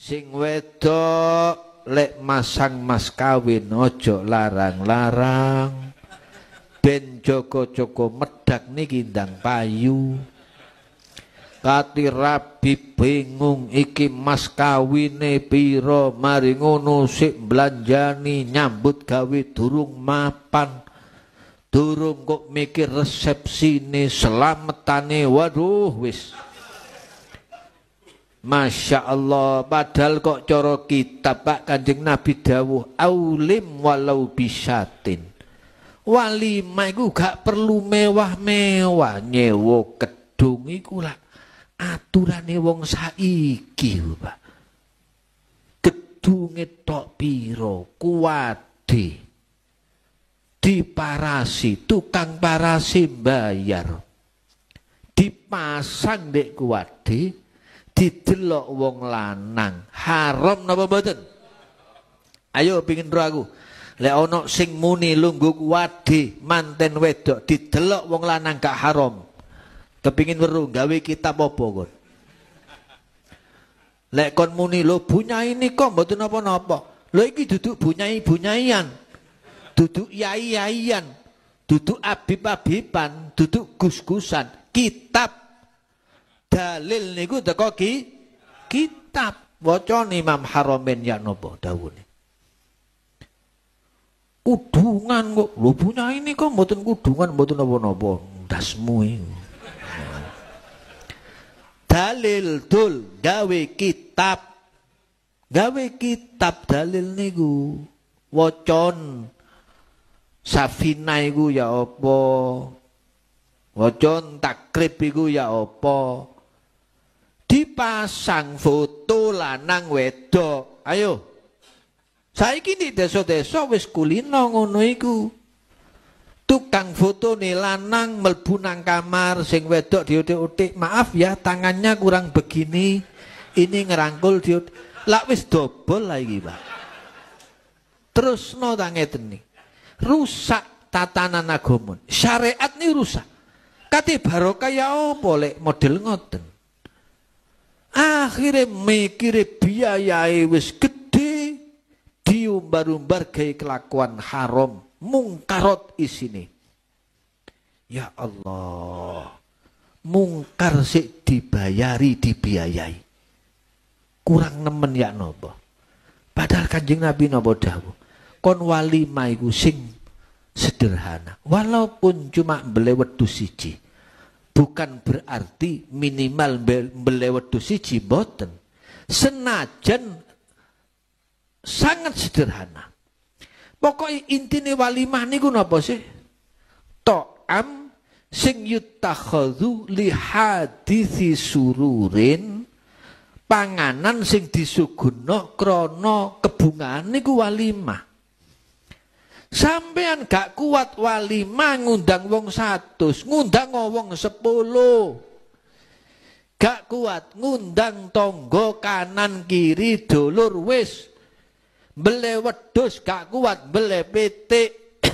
sing wedok lek masang mas kawin ojo larang-larang ben joko-joko medak niki ndang payu Kati rabi bingung iki mas kawine piro mari ngono sik nyambut gawe durung mapan durung kok mikir resepsi resepsine selametane waduh wis Masya Allah padahal kok coro kita Pak Kanjeng Nabi dawuh aulim walau bisatin Wali Maiku gak perlu mewah-mewah nyewo kedung iku lah aturane wong saiki Pak gedunge tok pira di diparasi tukang parasi bayar dipasang dek kuwade didelok wong lanang haram napa mboten ayo pingin ro aku lek ana sing muni lungguk wadi manten wedok didelok wong lanang gak haram kepingin weruh gawe kitab apa kon lek kon muni lo bunyai kok mboten napa-napa lo iki duduk bunyai bunyaian duduk yai-yaian duduk abib-abiban duduk gus-gusan kitab Dalil niku teko ki kitab waca Imam haromen ya nopo dawuhe. Kudungan kok lho punya ini kok mboten kudungan mboten napa-napa dasmu iku. Dalil dul gawe kitab. Gawe kitab dalil niku wacon safina iku ya apa? Wacan takrib iku ya apa? pasang foto lanang wedok. Ayo. saya kini desa-desa wis kulino ngono iku. Tukang foto nih lanang melbu nang kamar sing wedok diutik-utik. Maaf ya tangannya kurang begini. Ini ngerangkul diutik. Lak wis dobel lagi, Pak. Terus no tangeten nih. Rusak tatanan agamun Syariat nih rusak. Kati barokah ya opo model ngoten akhirnya mikirnya biayai wis gede diumbar-umbar gaya kelakuan haram mungkarot isini ya Allah mungkar sih dibayari dibiayai kurang nemen ya nopo padahal kanjeng Nabi nopo dawuh kon wali maiku sing sederhana walaupun cuma beli wedhus siji bukan berarti minimal melewat dosi jimboten. Senajan sangat sederhana. Pokoknya intinya walimah niku apa sih? To'am sing yutakhadhu li hadithi sururin panganan sing disuguna krono kebungan niku walimah. Sampean gak kuat walima ngundang wong satu, ngundang wong sepuluh. Gak kuat ngundang tonggo kanan kiri dulur wis. Bele wedus gak kuat, bele pitik.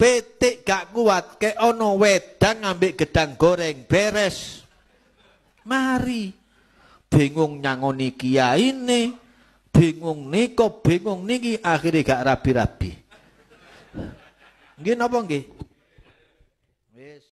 pitik gak kuat, ke ono wedang ngambil gedang goreng beres. Mari bingung nyangoni kiai ini bingung niko bingung niki akhirnya gak rabi-rabi. Nggih apa nggih?